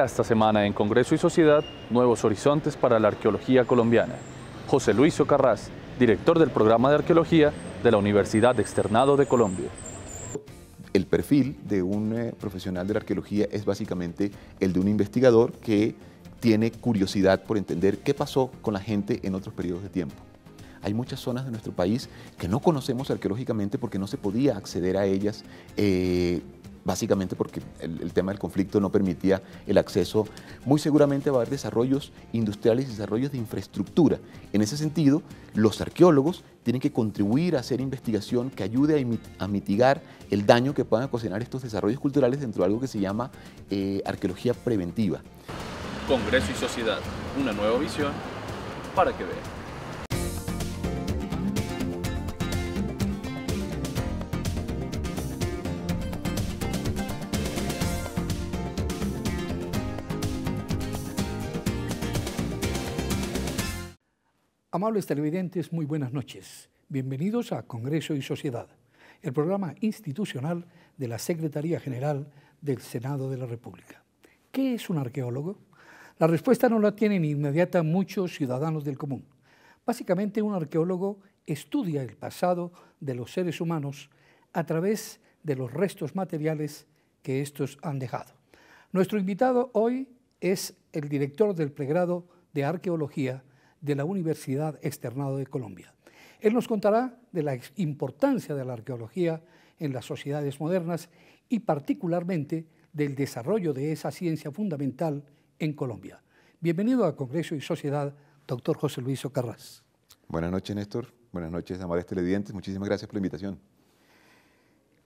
esta semana en Congreso y Sociedad nuevos horizontes para la arqueología colombiana. José Luis Ocarraz, director del programa de arqueología de la Universidad Externado de Colombia. El perfil de un eh, profesional de la arqueología es básicamente el de un investigador que tiene curiosidad por entender qué pasó con la gente en otros periodos de tiempo. Hay muchas zonas de nuestro país que no conocemos arqueológicamente porque no se podía acceder a ellas eh, básicamente porque el, tema del conflicto no permitía el acceso. Muy seguramente va a haber desarrollos industriales y desarrollos de infraestructura. En ese sentido, los arqueólogos tienen que contribuir a hacer investigación que ayude a, mitigar el daño que puedan ocasionar estos desarrollos culturales dentro de algo que se llama eh, arqueología preventiva. Congreso y Sociedad, una nueva visión para que vean. Amables televidentes, muy buenas noches. Bienvenidos a Congreso y Sociedad, el programa institucional de la Secretaría General del Senado de la República. ¿Qué es un arqueólogo? La respuesta no la tienen inmediata muchos ciudadanos del común. Básicamente un arqueólogo estudia el pasado de los seres humanos a través de los restos materiales que estos han dejado. Nuestro invitado hoy es el director del pregrado de Arqueología de la Universidad Externado de Colombia. Él nos contará de la importancia de la arqueología en las sociedades modernas y particularmente del desarrollo de esa ciencia fundamental en Colombia. Bienvenido a Congreso y Sociedad, doctor José Luis Ocarraz. Buenas noches, Néstor. Buenas noches, amables televidentes. Muchísimas gracias por la invitación.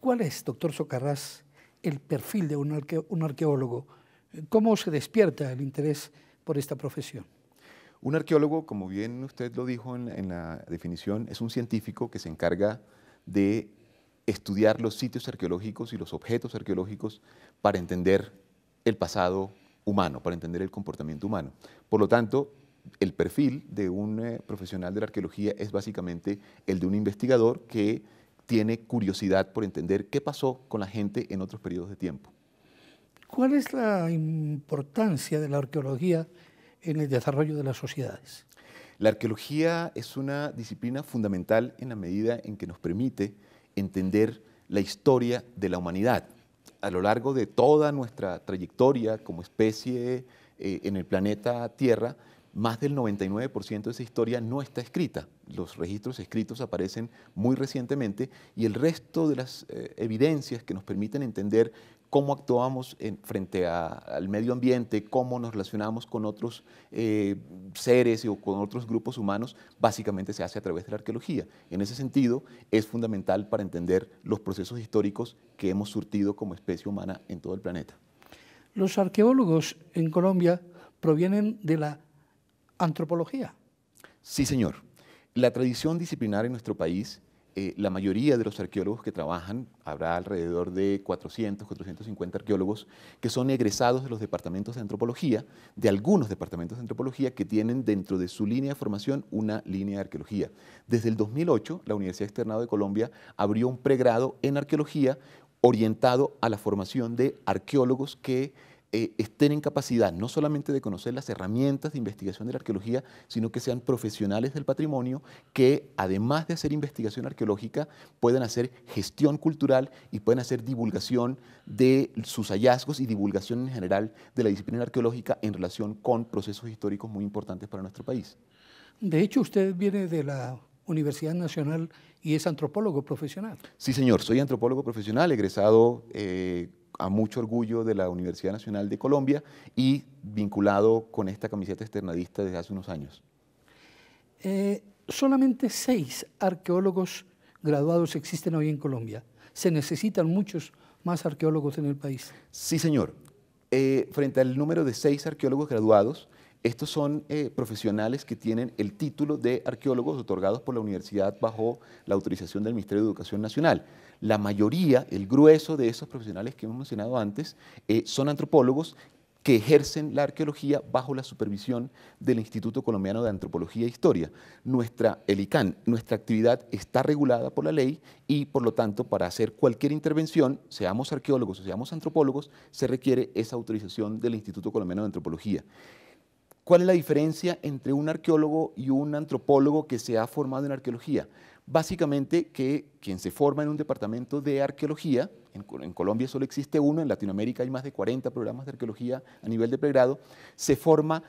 ¿Cuál es, doctor Socarrás, el perfil de un arqueólogo? ¿Cómo se despierta el interés por esta profesión? Un arqueólogo, como bien usted lo dijo en, la definición, es un científico que se encarga de estudiar los sitios arqueológicos y los objetos arqueológicos para entender el pasado humano, para entender el comportamiento humano. Por lo tanto, el perfil de un eh, profesional de la arqueología es básicamente el de un investigador que tiene curiosidad por entender qué pasó con la gente en otros periodos de tiempo. ¿Cuál es la importancia de la arqueología en el desarrollo de las sociedades. La arqueología es una disciplina fundamental en la medida en que nos permite entender la historia de la humanidad. A lo largo de toda nuestra trayectoria como especie eh, en el planeta Tierra, más del 99% de esa historia no está escrita. Los registros escritos aparecen muy recientemente y el resto de las eh, evidencias que nos permiten entender cómo actuamos frente al medio ambiente, cómo nos relacionamos con otros eh, seres o con otros grupos humanos, básicamente se hace a través de la arqueología. En ese sentido, es fundamental para entender los procesos históricos que hemos surtido como especie humana en todo el planeta. Los arqueólogos en Colombia provienen de la antropología. Sí, señor. La tradición disciplinar en nuestro país eh, la mayoría de los arqueólogos que trabajan, habrá alrededor de 400, 450 arqueólogos, que son egresados de los departamentos de antropología, de algunos departamentos de antropología que tienen dentro de su línea de formación una línea de arqueología. Desde el 2008, la Universidad Externado de Colombia abrió un pregrado en arqueología orientado a la formación de arqueólogos que eh, estén en capacidad no solamente de conocer las herramientas de investigación de la arqueología, sino que sean profesionales del patrimonio que, además de hacer investigación arqueológica, puedan hacer gestión cultural y pueden hacer divulgación de sus hallazgos y divulgación en general de la disciplina arqueológica en relación con procesos históricos muy importantes para nuestro país. De hecho, usted viene de la Universidad Nacional y es antropólogo profesional. Sí, señor, soy antropólogo profesional, egresado eh, a mucho orgullo de la Universidad Nacional de Colombia y vinculado con esta camiseta externadista desde hace unos años. Eh, solamente seis arqueólogos graduados existen hoy en Colombia. Se necesitan muchos más arqueólogos en el país. Sí, señor. Eh, frente al número de seis arqueólogos graduados, estos son eh, profesionales que tienen el título de arqueólogos otorgados por la universidad bajo la autorización del Ministerio de Educación Nacional. La mayoría, el grueso de esos profesionales que hemos mencionado antes, eh, son antropólogos que ejercen la arqueología bajo la supervisión del Instituto Colombiano de Antropología e Historia. Nuestra, nuestra actividad está regulada por la ley y, por lo tanto, para hacer cualquier intervención, seamos arqueólogos o seamos antropólogos, se requiere esa autorización del Instituto Colombiano de Antropología. ¿Cuál es la diferencia entre un arqueólogo y un antropólogo que se ha formado en arqueología? Básicamente que quien se forma en un departamento de arqueología, en, Colombia solo existe uno, en Latinoamérica hay más de 40 programas de arqueología a nivel de pregrado, se forma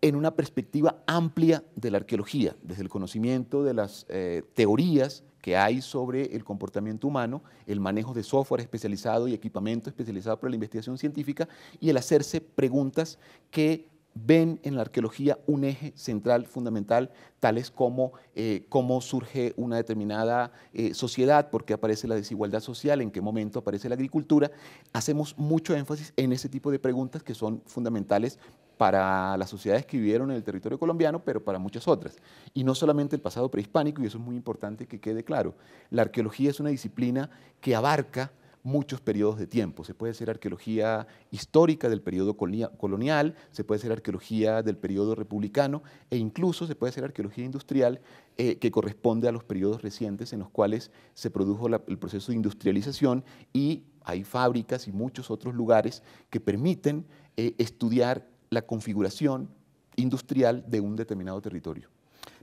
en una perspectiva amplia de la arqueología, desde el conocimiento de las eh, teorías que hay sobre el comportamiento humano, el manejo de software especializado y equipamiento especializado para la investigación científica y el hacerse preguntas que ven en la arqueología un eje central fundamental, tales como eh, cómo surge una determinada eh, sociedad, por qué aparece la desigualdad social, en qué momento aparece la agricultura. Hacemos mucho énfasis en ese tipo de preguntas que son fundamentales para las sociedades que vivieron en el territorio colombiano, pero para muchas otras. Y no solamente el pasado prehispánico, y eso es muy importante que quede claro. La arqueología es una disciplina que abarca muchos periodos de tiempo. Se puede hacer arqueología histórica del periodo colonial, se puede hacer arqueología del periodo republicano e incluso se puede hacer arqueología industrial eh, que corresponde a los periodos recientes en los cuales se produjo el proceso de industrialización y hay fábricas y muchos otros lugares que permiten eh, estudiar la configuración industrial de un determinado territorio.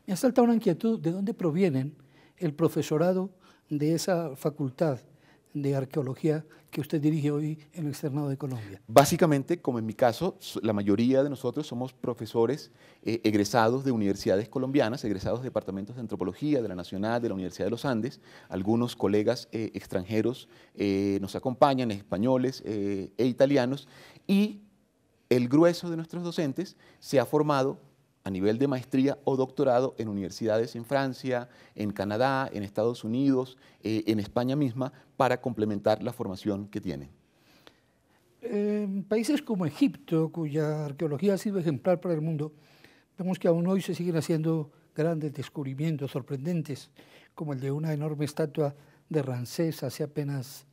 Me asalta una inquietud de dónde provienen el profesorado de esa facultad de arqueología que usted dirige hoy en el externado de Colombia? Básicamente, como en mi caso, la mayoría de nosotros somos profesores eh, egresados de universidades colombianas, egresados de departamentos de antropología, de la Nacional, de la Universidad de los Andes. Algunos colegas eh, extranjeros eh, nos acompañan, españoles e italianos, y el grueso de nuestros docentes se ha formado a nivel de maestría o doctorado en universidades en Francia, en Canadá, en Estados Unidos, eh, en España misma, para complementar la formación que tienen. En países como Egipto, cuya arqueología ha sido ejemplar para el mundo, vemos que aún hoy se siguen haciendo grandes descubrimientos sorprendentes, como el de una enorme estatua de Ramsés hace apenas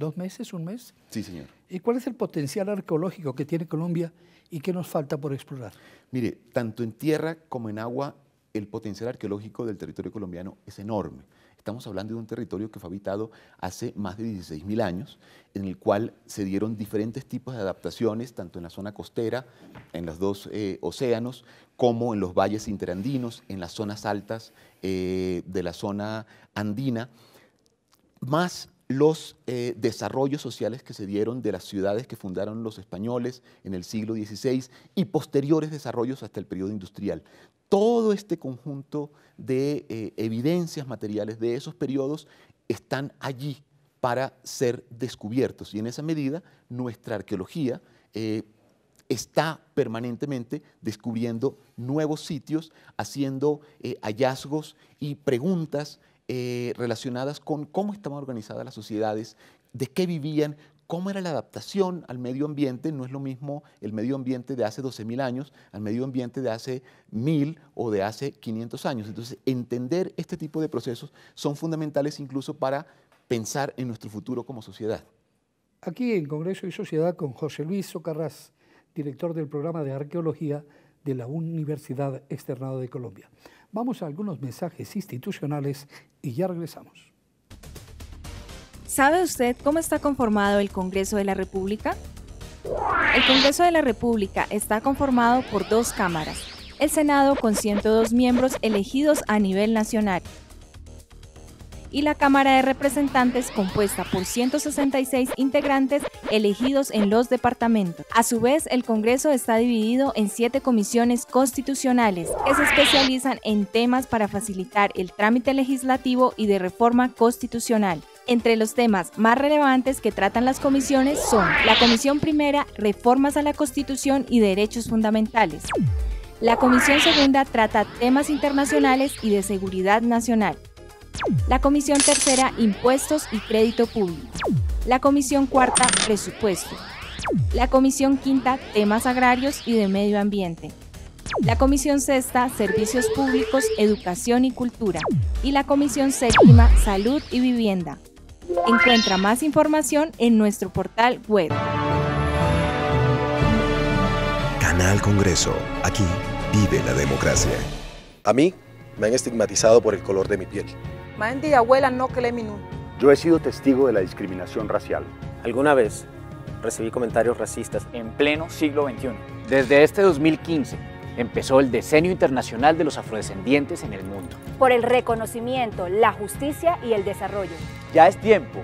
¿Dos meses? ¿Un mes? Sí, señor. ¿Y cuál es el potencial arqueológico que tiene Colombia y qué nos falta por explorar? Mire, tanto en tierra como en agua, el potencial arqueológico del territorio colombiano es enorme. Estamos hablando de un territorio que fue habitado hace más de 16.000 años, en el cual se dieron diferentes tipos de adaptaciones, tanto en la zona costera, en los dos eh, océanos, como en los valles interandinos, en las zonas altas eh, de la zona andina, más los eh, desarrollos sociales que se dieron de las ciudades que fundaron los españoles en el siglo XVI y posteriores desarrollos hasta el periodo industrial. Todo este conjunto de eh, evidencias materiales de esos periodos están allí para ser descubiertos y en esa medida nuestra arqueología eh, está permanentemente descubriendo nuevos sitios, haciendo hallazgos y preguntas eh, relacionadas con cómo estaban organizadas las sociedades, de qué vivían, cómo era la adaptación al medio ambiente. No es lo mismo el medio ambiente de hace 12.000 años al medio ambiente de hace 1.000 o de hace 500 años. Entonces, entender este tipo de procesos son fundamentales incluso para pensar en nuestro futuro como sociedad. Aquí en Congreso y Sociedad con José Luis Socarrás, director del programa de arqueología de la Universidad Externado de Colombia. Vamos a algunos mensajes institucionales y ya regresamos. ¿Sabe usted cómo está conformado el Congreso de la República? El Congreso de la República está conformado por dos cámaras, el Senado con 102 miembros elegidos a nivel nacional y la Cámara de Representantes compuesta por 166 integrantes elegidos en los departamentos. A su vez, el Congreso está dividido en siete comisiones constitucionales que se especializan en temas para facilitar el trámite legislativo y de reforma constitucional. Entre los temas más relevantes que tratan las comisiones son la Comisión Primera, Reformas a la Constitución y Derechos Fundamentales. La Comisión Segunda trata temas internacionales y de seguridad nacional. La Comisión Tercera, Impuestos y Crédito Público. La Comisión Cuarta, Presupuesto. La Comisión Quinta, Temas Agrarios y de Medio Ambiente. La Comisión Sexta, Servicios Públicos, Educación y Cultura. Y la Comisión Séptima, Salud y Vivienda. Encuentra más información en nuestro portal web. Canal Congreso. Aquí vive la democracia. A mí me han estigmatizado por el color de mi piel abuela no Yo he sido testigo de la discriminación racial. Alguna vez recibí comentarios racistas en pleno siglo XXI. Desde este 2015 empezó el Decenio Internacional de los Afrodescendientes en el mundo. Por el reconocimiento, la justicia y el desarrollo. Ya es tiempo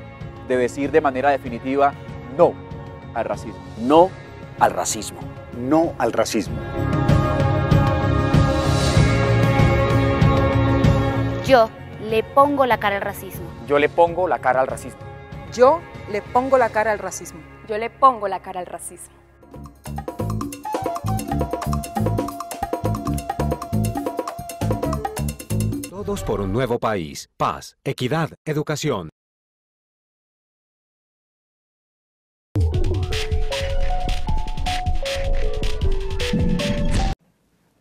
de decir de manera definitiva no al racismo. No al racismo. No al racismo. Yo le pongo la cara al racismo. Yo le pongo la cara al racismo. Yo le pongo la cara al racismo. Yo le pongo la cara al racismo. Todos por un nuevo país. Paz, equidad, educación.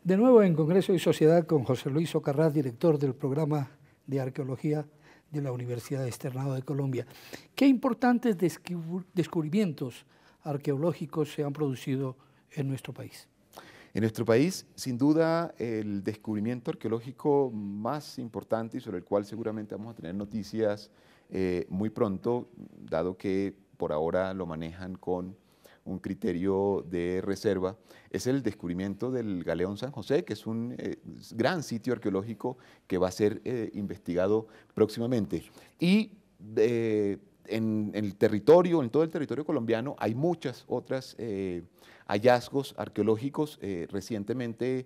De nuevo en Congreso y Sociedad con José Luis Ocarrá, director del programa de Arqueología de la Universidad de Externado de Colombia. ¿Qué importantes descubrimientos arqueológicos se han producido en nuestro país? En nuestro país, sin duda, el descubrimiento arqueológico más importante y sobre el cual seguramente vamos a tener noticias eh, muy pronto, dado que por ahora lo manejan con un criterio de reserva, es el descubrimiento del Galeón San José, que es un eh, gran sitio arqueológico que va a ser eh, investigado próximamente. Y eh, en, el territorio, en todo el territorio colombiano, hay muchas otras hallazgos arqueológicos recientemente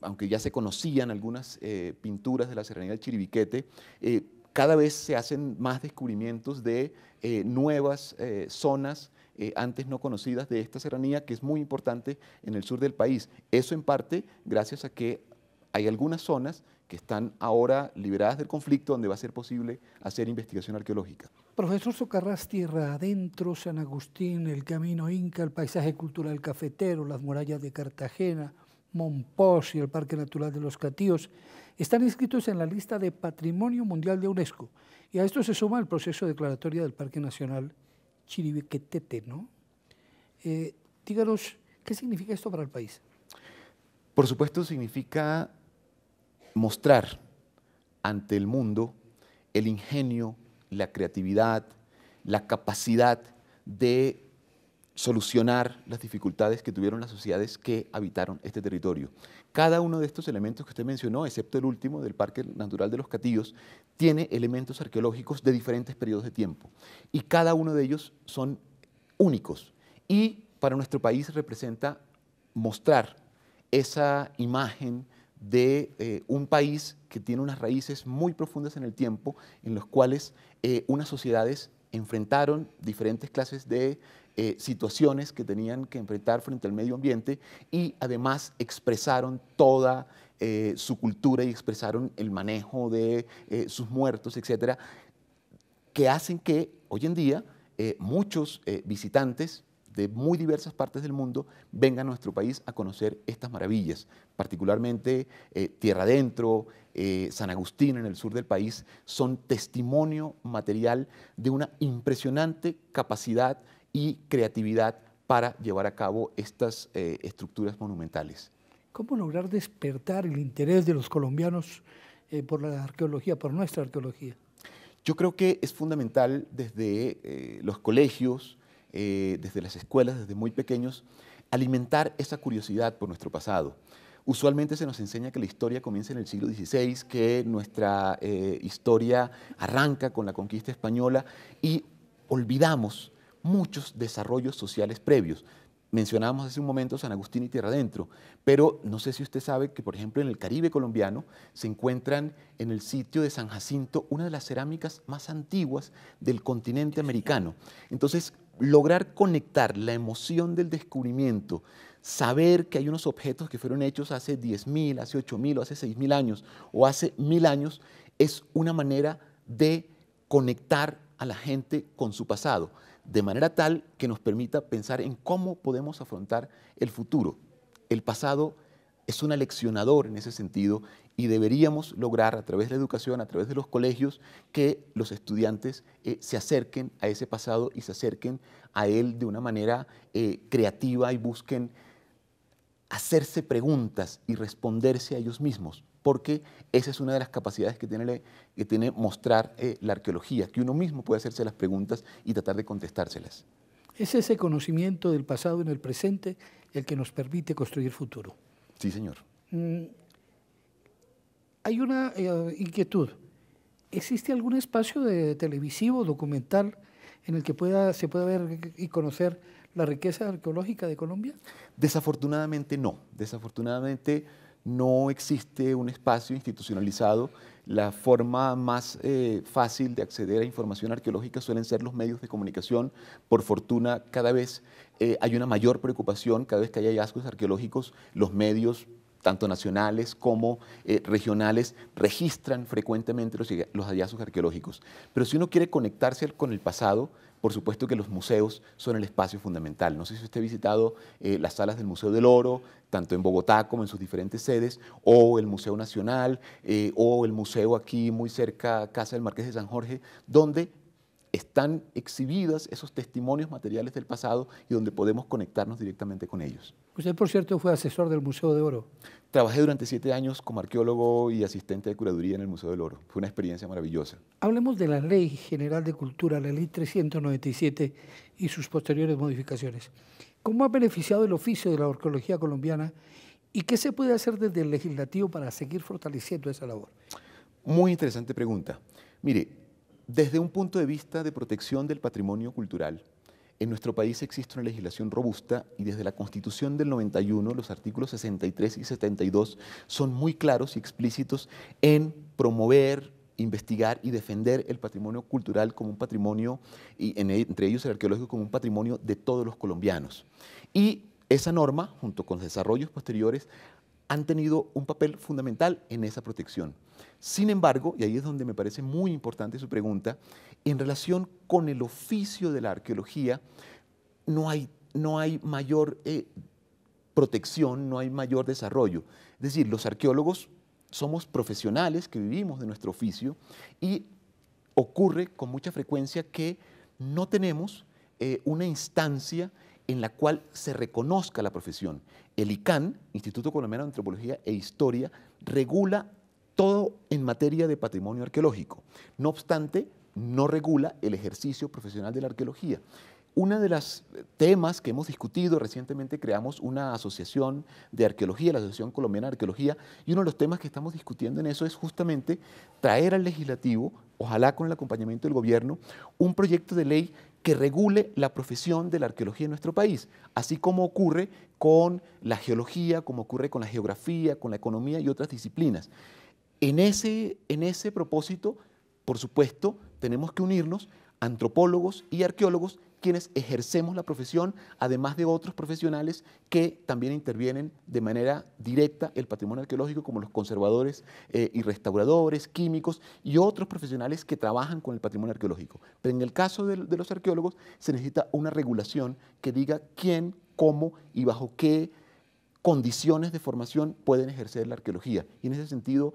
aunque ya se conocían algunas pinturas de la serranía del Chiribiquete, cada vez se hacen más descubrimientos de nuevas zonas eh, antes no conocidas de esta serranía que es muy importante en el sur del país. Eso en parte gracias a que hay algunas zonas que están ahora liberadas del conflicto donde va a ser posible hacer investigación arqueológica. Profesor Socarrás, tierra adentro, San Agustín, el camino Inca, el paisaje cultural cafetero, las murallas de Cartagena, Monpós y el Parque Natural de los Catíos, están inscritos en la lista de Patrimonio Mundial de UNESCO. Y a esto se suma el proceso declaratorio del Parque Nacional Chiribiquetete, ¿no? Eh, díganos, ¿qué significa esto para el país? Por supuesto, significa mostrar ante el mundo el ingenio, la creatividad, la capacidad de solucionar las dificultades que tuvieron las sociedades que habitaron este territorio. Cada uno de estos elementos que usted mencionó, excepto el último del Parque Natural de los Catillos, tiene elementos arqueológicos de diferentes periodos de tiempo y cada uno de ellos son únicos y para nuestro país representa mostrar esa imagen de eh, un país que tiene unas raíces muy profundas en el tiempo, en los cuales eh, unas sociedades enfrentaron diferentes clases de eh, situaciones que tenían que enfrentar frente al medio ambiente y además expresaron toda eh, su cultura y expresaron el manejo de eh, sus muertos, etcétera, que hacen que hoy en día muchos visitantes de muy diversas partes del mundo vengan a nuestro país a conocer estas maravillas, particularmente Tierra Adentro, San Agustín en el sur del país son testimonio material de una impresionante capacidad y creatividad para llevar a cabo estas eh, estructuras monumentales. ¿Cómo lograr despertar el interés de los colombianos eh, por la arqueología, por nuestra arqueología? Yo creo que es fundamental desde eh, los colegios, desde las escuelas, desde muy pequeños, alimentar esa curiosidad por nuestro pasado. Usualmente se nos enseña que la historia comienza en el siglo XVI, que nuestra historia arranca con la conquista española y olvidamos muchos desarrollos sociales previos. Mencionábamos hace un momento San Agustín y Tierra Adentro, pero no sé si usted sabe que, por ejemplo, en el Caribe colombiano se encuentran en el sitio de San Jacinto una de las cerámicas más antiguas del continente americano. Entonces, lograr conectar la emoción del descubrimiento, saber que hay unos objetos que fueron hechos hace 10.000, hace 8.000 o hace 6.000 años o hace mil años, es una manera de conectar a la gente con su pasado de manera tal que nos permita pensar en cómo podemos afrontar el futuro. El pasado es un aleccionador en ese sentido y deberíamos lograr a través de la educación, a través de los colegios, que los estudiantes eh, se acerquen a ese pasado y se acerquen a él de una manera eh, creativa y busquen hacerse preguntas y responderse a ellos mismos porque esa es una de las capacidades que tiene, que tiene mostrar eh, la arqueología, que uno mismo puede hacerse las preguntas y tratar de contestárselas. Es ese conocimiento del pasado en el presente el que nos permite construir futuro. Sí, señor. Mm, hay una eh, inquietud. ¿Existe algún espacio de televisivo, documental, en el que pueda, se pueda ver y conocer la riqueza arqueológica de Colombia? Desafortunadamente no. Desafortunadamente no existe un espacio institucionalizado. La forma más eh, fácil de acceder a información arqueológica suelen ser los medios de comunicación. Por fortuna, cada vez eh, hay una mayor preocupación, cada vez que hay hallazgos arqueológicos, los medios tanto nacionales como eh, regionales, registran frecuentemente los, los hallazgos arqueológicos. Pero si uno quiere conectarse con el pasado, por supuesto que los museos son el espacio fundamental. No sé si usted ha visitado eh, las salas del Museo del Oro, tanto en Bogotá como en sus diferentes sedes, o el Museo Nacional, eh, o el museo aquí muy cerca, Casa del Marqués de San Jorge, donde están exhibidas esos testimonios materiales del pasado y donde podemos conectarnos directamente con ellos. Usted, por cierto, fue asesor del Museo de Oro. Trabajé durante siete años como arqueólogo y asistente de curaduría en el Museo del Oro. Fue una experiencia maravillosa. Hablemos de la Ley General de Cultura, la Ley 397 y sus posteriores modificaciones. ¿Cómo ha beneficiado el oficio de la arqueología colombiana y qué se puede hacer desde el legislativo para seguir fortaleciendo esa labor? Muy interesante pregunta. Mire, desde un punto de vista de protección del patrimonio cultural, en nuestro país existe una legislación robusta y desde la Constitución del 91 los artículos 63 y 72 son muy claros y explícitos en promover, investigar y defender el patrimonio cultural como un patrimonio, y e, entre ellos el arqueológico, como un patrimonio de todos los colombianos. Y esa norma, junto con los desarrollos posteriores, han tenido un papel fundamental en esa protección. Sin embargo, y ahí es donde me parece muy importante su pregunta, en relación con el oficio de la arqueología, no hay, no hay mayor eh, protección, no hay mayor desarrollo. Es decir, los arqueólogos somos profesionales que vivimos de nuestro oficio y ocurre con mucha frecuencia que no tenemos eh, una instancia en la cual se reconozca la profesión. El Ican, Instituto Colombiano de Antropología e Historia, regula todo en materia de patrimonio arqueológico. No obstante, no regula el ejercicio profesional de la arqueología. Uno de los eh, temas que hemos discutido recientemente, creamos una asociación de arqueología, la Asociación Colombiana de Arqueología, y uno de los temas que estamos discutiendo en eso es justamente traer al legislativo, ojalá con el acompañamiento del gobierno, un proyecto de ley que regule la profesión de la arqueología en nuestro país, así como ocurre con la geología, como ocurre con la geografía, con la economía y otras disciplinas. En ese, en ese propósito, por supuesto, tenemos que unirnos antropólogos y arqueólogos quienes ejercemos la profesión, además de otros profesionales que también intervienen de manera directa el patrimonio arqueológico, como los conservadores eh, y restauradores, químicos y otros profesionales que trabajan con el patrimonio arqueológico. Pero en el caso de los arqueólogos se necesita una regulación que diga quién, cómo y bajo qué condiciones de formación pueden ejercer la arqueología. Y en ese sentido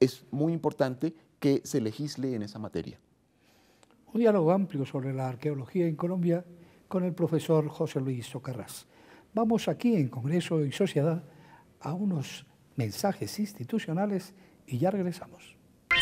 es muy importante que se legisle en esa materia un diálogo amplio sobre la arqueología en Colombia con el profesor José Luis Socarrás. Vamos aquí en Congreso y Sociedad a unos mensajes institucionales y ya regresamos.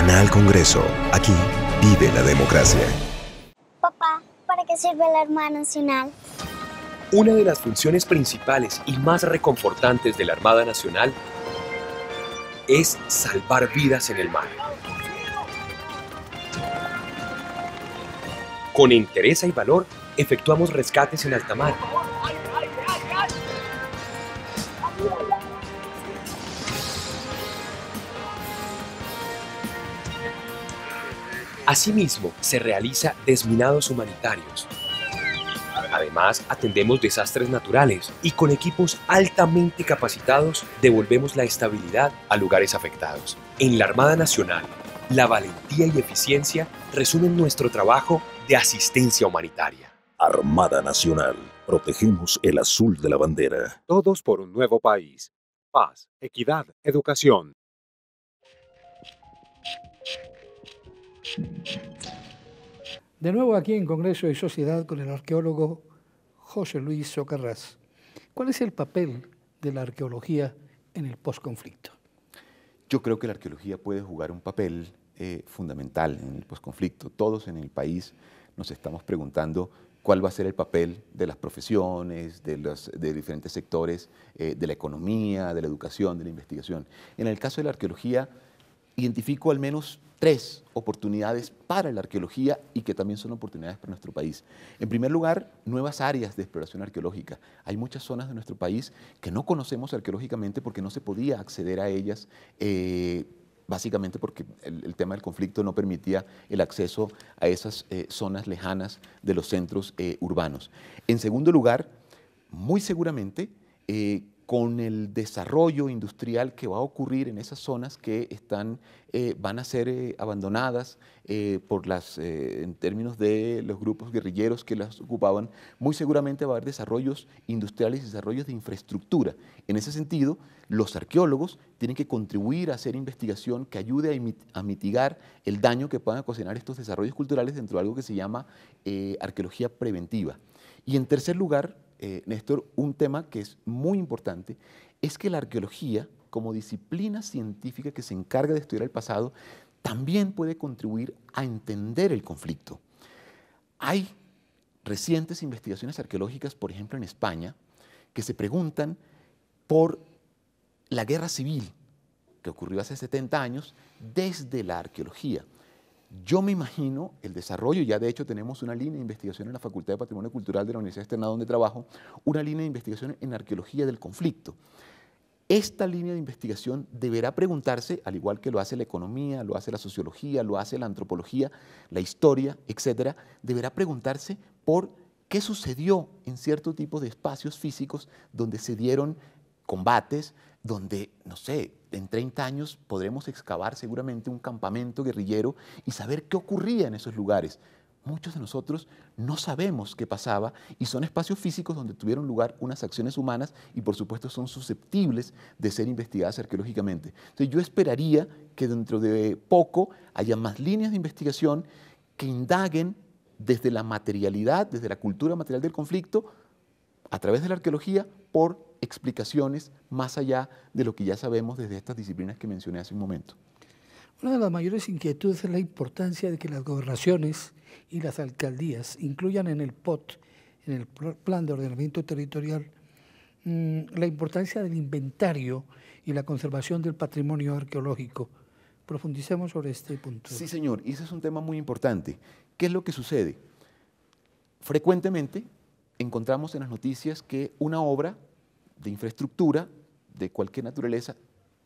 Canal Congreso. Aquí vive la democracia. Papá, ¿para qué sirve la Armada Nacional? Una de las funciones principales y más reconfortantes de la Armada Nacional es salvar vidas en el mar. Con interés y valor, efectuamos rescates en alta mar. Asimismo, se realiza desminados humanitarios. Además, atendemos desastres naturales y con equipos altamente capacitados devolvemos la estabilidad a lugares afectados. En la Armada Nacional, la valentía y eficiencia resumen nuestro trabajo de asistencia humanitaria. Armada Nacional, protegemos el azul de la bandera. Todos por un nuevo país. Paz, equidad, educación. De nuevo aquí en Congreso y Sociedad con el arqueólogo José Luis Socarrás. ¿Cuál es el papel de la arqueología en el posconflicto? Yo creo que la arqueología puede jugar un papel eh, fundamental en el posconflicto. Todos en el país nos estamos preguntando cuál va a ser el papel de las profesiones, de los diferentes sectores, eh, de la economía, de la educación, de la investigación. En el caso de la arqueología, identifico al menos tres oportunidades para la arqueología y que también son oportunidades para nuestro país. En primer lugar, nuevas áreas de exploración arqueológica. Hay muchas zonas de nuestro país que no conocemos arqueológicamente porque no se podía acceder a ellas. Eh, básicamente porque el, tema del conflicto no permitía el acceso a esas eh, zonas lejanas de los centros eh, urbanos. En segundo lugar, muy seguramente con el desarrollo industrial que va a ocurrir en esas zonas que están, eh, van a ser eh, abandonadas eh, por las, en términos de los grupos guerrilleros que las ocupaban, muy seguramente va a haber desarrollos industriales y desarrollos de infraestructura. En ese sentido, los arqueólogos tienen que contribuir a hacer investigación que ayude a, a mitigar el daño que puedan ocasionar estos desarrollos culturales dentro de algo que se llama arqueología preventiva. Y en tercer lugar, eh, Néstor, un tema que es muy importante, es que la arqueología, como disciplina científica que se encarga de estudiar el pasado, también puede contribuir a entender el conflicto. Hay recientes investigaciones arqueológicas, por ejemplo en España, que se preguntan por la guerra civil que ocurrió hace 70 años desde la arqueología. Yo me imagino el desarrollo, ya de hecho tenemos una línea de investigación en la Facultad de Patrimonio Cultural de la Universidad Externa donde trabajo, una línea de investigación en arqueología del conflicto. Esta línea de investigación deberá preguntarse, al igual que lo hace la economía, lo hace la sociología, lo hace la antropología, la historia, etcétera, deberá preguntarse por qué sucedió en cierto tipo de espacios físicos donde se dieron combates, donde, no sé, en 30 años podremos excavar seguramente un campamento guerrillero y saber qué ocurría en esos lugares. Muchos de nosotros no sabemos qué pasaba y son espacios físicos donde tuvieron lugar unas acciones humanas y por supuesto son susceptibles de ser investigadas arqueológicamente. Entonces yo esperaría que dentro de poco haya más líneas de investigación que indaguen desde la materialidad, desde la cultura material del conflicto, a través de la arqueología, por explicaciones más allá de lo que ya sabemos desde estas disciplinas que mencioné hace un momento. Una de las mayores inquietudes es la importancia de que las gobernaciones y las alcaldías incluyan en el POT, en el Plan de Ordenamiento Territorial, mm, la importancia del inventario y la conservación del patrimonio arqueológico. Profundicemos sobre este punto. Sí, señor, y ese es un tema muy importante. ¿Qué es lo que sucede? Frecuentemente encontramos en las noticias que una obra de infraestructura de cualquier naturaleza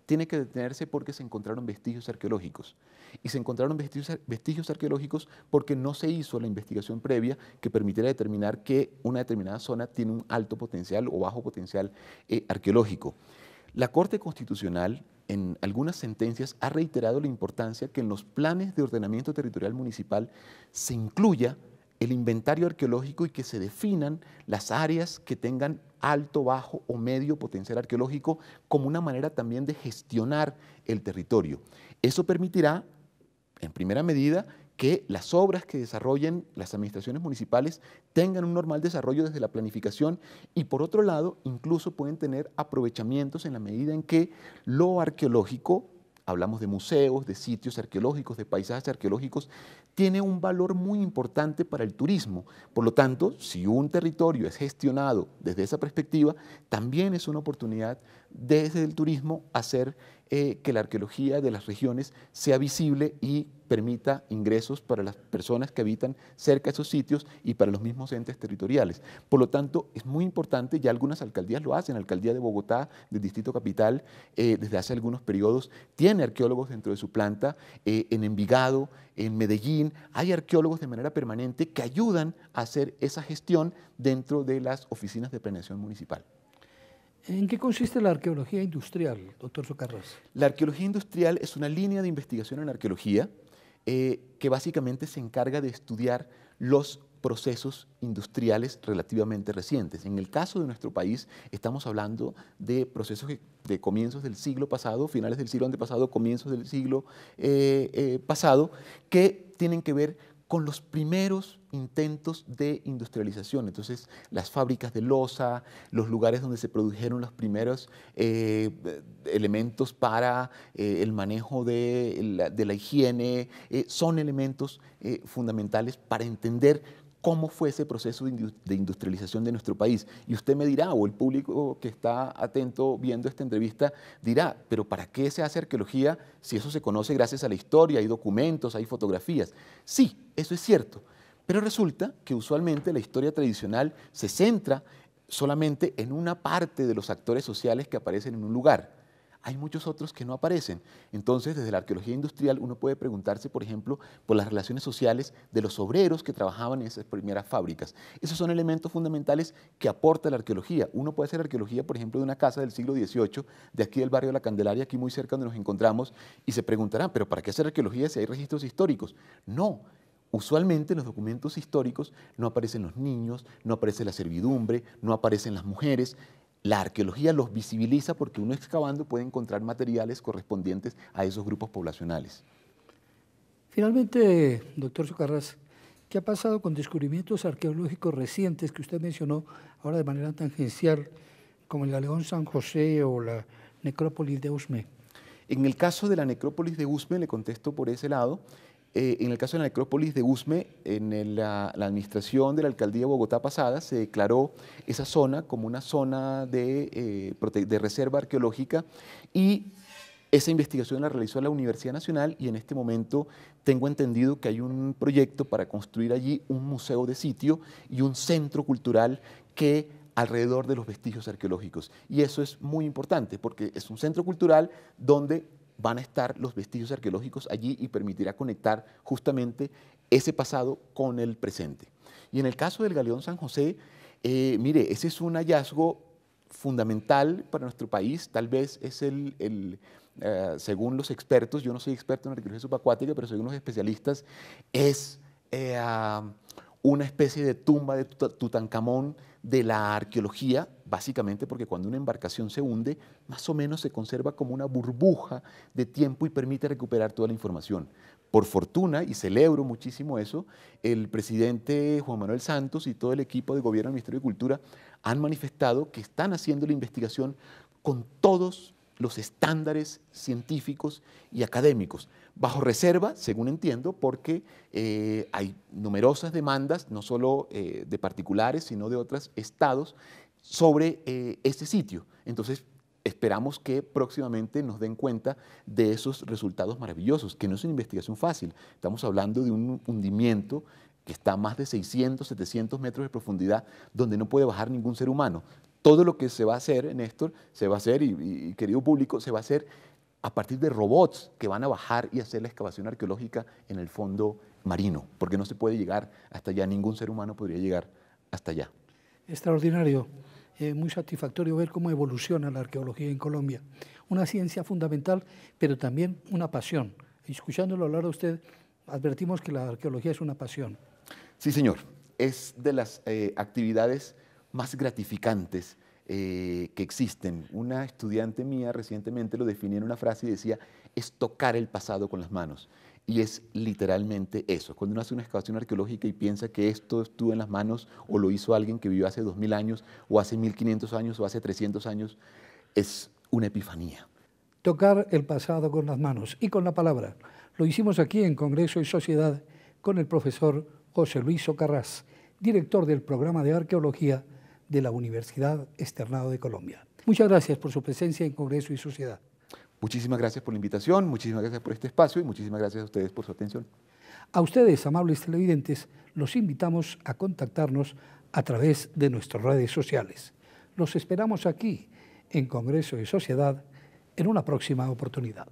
tiene que detenerse porque se encontraron vestigios arqueológicos. Y se encontraron vestigios, vestigios, arqueológicos porque no se hizo la investigación previa que permitiera determinar que una determinada zona tiene un alto potencial o bajo potencial eh, arqueológico. La Corte Constitucional en algunas sentencias ha reiterado la importancia que en los planes de ordenamiento territorial municipal se incluya el inventario arqueológico y que se definan las áreas que tengan alto, bajo o medio potencial arqueológico como una manera también de gestionar el territorio. Eso permitirá, en primera medida, que las obras que desarrollen las administraciones municipales tengan un normal desarrollo desde la planificación y por otro lado incluso pueden tener aprovechamientos en la medida en que lo arqueológico, hablamos de museos, de sitios arqueológicos, de paisajes arqueológicos, tiene un valor muy importante para el turismo. Por lo tanto, si un territorio es gestionado desde esa perspectiva, también es una oportunidad desde el turismo hacer eh, que la arqueología de las regiones sea visible y permita ingresos para las personas que habitan cerca de esos sitios y para los mismos entes territoriales. Por lo tanto, es muy importante, ya algunas alcaldías lo hacen, la alcaldía de Bogotá, del Distrito Capital, eh, desde hace algunos periodos, tiene arqueólogos dentro de su planta, eh, en Envigado, en Medellín, hay arqueólogos de manera permanente que ayudan a hacer esa gestión dentro de las oficinas de planeación municipal. ¿En qué consiste la arqueología industrial, doctor Socarras? La arqueología industrial es una línea de investigación en arqueología eh, que básicamente se encarga de estudiar los procesos industriales relativamente recientes. En el caso de nuestro país, estamos hablando de procesos de comienzos del siglo pasado, finales del siglo antepasado, comienzos del siglo eh, eh, pasado, que tienen que ver con los primeros intentos de industrialización. Entonces, las fábricas de losa, los lugares donde se produjeron los primeros eh, elementos para eh, el manejo de la, higiene, eh, son elementos fundamentales para entender cómo fue ese proceso de industrialización de nuestro país. Y usted me dirá, o el público que está atento viendo esta entrevista dirá, pero ¿para qué se hace arqueología si eso se conoce gracias a la historia, hay documentos, hay fotografías? Sí, eso es cierto, pero resulta que usualmente la historia tradicional se centra solamente en una parte de los actores sociales que aparecen en un lugar hay muchos otros que no aparecen. Entonces, desde la arqueología industrial uno puede preguntarse, por ejemplo, por las relaciones sociales de los obreros que trabajaban en esas primeras fábricas. Esos son elementos fundamentales que aporta la arqueología. Uno puede hacer arqueología, por ejemplo, de una casa del siglo XVIII, de aquí del barrio de la Candelaria, aquí muy cerca donde nos encontramos, y se preguntarán, pero ¿para qué hacer arqueología si hay registros históricos? No, Usualmente en los documentos históricos no aparecen los niños, no aparece la servidumbre, no aparecen las mujeres. La arqueología los visibiliza porque uno excavando puede encontrar materiales correspondientes a esos grupos poblacionales. Finalmente, doctor Socarrás, ¿qué ha pasado con descubrimientos arqueológicos recientes que usted mencionó ahora de manera tangencial, como el Galeón San José o la necrópolis de Usme? En el caso de la necrópolis de Usme, le contesto por ese lado, eh, en el caso de la necrópolis de Usme, en la, administración de la alcaldía de Bogotá pasada se declaró esa zona como una zona de, eh, de reserva arqueológica y esa investigación la realizó la Universidad Nacional y en este momento tengo entendido que hay un proyecto para construir allí un museo de sitio y un centro cultural que alrededor de los vestigios arqueológicos. Y eso es muy importante porque es un centro cultural donde van a estar los vestigios arqueológicos allí y permitirá conectar justamente ese pasado con el presente. Y en el caso del Galeón San José, eh, mire, ese es un hallazgo fundamental para nuestro país, tal vez es el, eh, según los expertos, yo no soy experto en arqueología subacuática, pero según los especialistas, es eh, ah, una especie de tumba de Tutankamón de la arqueología Básicamente porque cuando una embarcación se hunde, más o menos se conserva como una burbuja de tiempo y permite recuperar toda la información. Por fortuna, y celebro muchísimo eso, el presidente Juan Manuel Santos y todo el equipo de gobierno del Ministerio de Cultura han manifestado que están haciendo la investigación con todos los estándares científicos y académicos, bajo reserva, según entiendo, porque eh, hay numerosas demandas, no solo eh, de particulares, sino de otros estados, sobre eh, ese sitio. Entonces, esperamos que próximamente nos den cuenta de esos resultados maravillosos, que no es una investigación fácil. Estamos hablando de un hundimiento que está a más de 600, 700 metros de profundidad, donde no puede bajar ningún ser humano. Todo lo que se va a hacer, Néstor, se va a hacer, y, y querido público, se va a hacer a partir de robots que van a bajar y hacer la excavación arqueológica en el fondo marino, porque no se puede llegar hasta allá, ningún ser humano podría llegar hasta allá. Extraordinario muy satisfactorio ver cómo evoluciona la arqueología en Colombia. Una ciencia fundamental, pero también una pasión. Escuchándolo hablar a usted, advertimos que la arqueología es una pasión. Sí, señor. Es de las eh, actividades más gratificantes eh, que existen. Una estudiante mía recientemente lo definía en una frase y decía, es tocar el pasado con las manos. Y es literalmente eso. Cuando uno hace una excavación arqueológica y piensa que esto estuvo en las manos o lo hizo alguien que vivió hace 2000 años o hace 1500 años o hace 300 años, es una epifanía. Tocar el pasado con las manos y con la palabra. Lo hicimos aquí en Congreso y Sociedad con el profesor José Luis Ocarrás, director del programa de arqueología de la Universidad Externado de Colombia. Muchas gracias por su presencia en Congreso y Sociedad. Muchísimas gracias por la invitación, muchísimas gracias por este espacio y muchísimas gracias a ustedes por su atención. A ustedes, amables televidentes, los invitamos a contactarnos a través de nuestras redes sociales. Los esperamos aquí, en Congreso y Sociedad, en una próxima oportunidad.